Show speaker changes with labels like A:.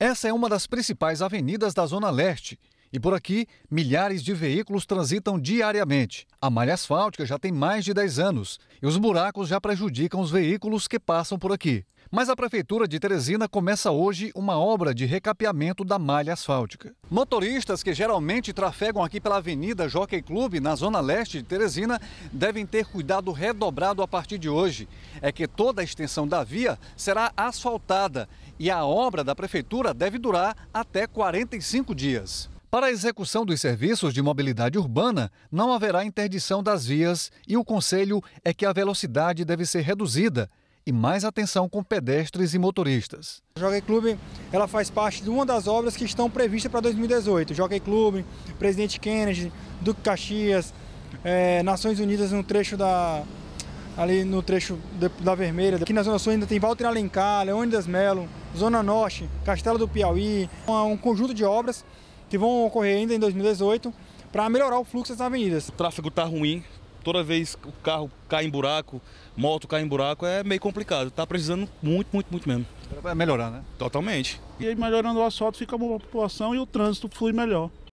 A: Essa é uma das principais avenidas da Zona Leste e por aqui, milhares de veículos transitam diariamente. A malha asfáltica já tem mais de 10 anos e os buracos já prejudicam os veículos que passam por aqui. Mas a Prefeitura de Teresina começa hoje uma obra de recapeamento da malha asfáltica. Motoristas que geralmente trafegam aqui pela Avenida Jockey Clube, na zona leste de Teresina, devem ter cuidado redobrado a partir de hoje. É que toda a extensão da via será asfaltada e a obra da Prefeitura deve durar até 45 dias. Para a execução dos serviços de mobilidade urbana, não haverá interdição das vias e o conselho é que a velocidade deve ser reduzida e mais atenção com pedestres e motoristas.
B: O Jockey Clube ela faz parte de uma das obras que estão previstas para 2018. Jockey Clube, Presidente Kennedy, Duque Caxias, é, Nações Unidas no trecho da ali no trecho da Vermelha. Aqui na Zona Sul ainda tem Walter Alencar, Leônidas Melo, Zona Norte, Castelo do Piauí, um conjunto de obras que vão ocorrer ainda em 2018 para melhorar o fluxo das avenidas. O tráfego está ruim, toda vez que o carro cai em buraco, moto cai
C: em buraco, é meio complicado. Está precisando muito, muito, muito mesmo. Vai melhorar, né? Totalmente. E aí melhorando o asfalto fica a população e o trânsito flui melhor.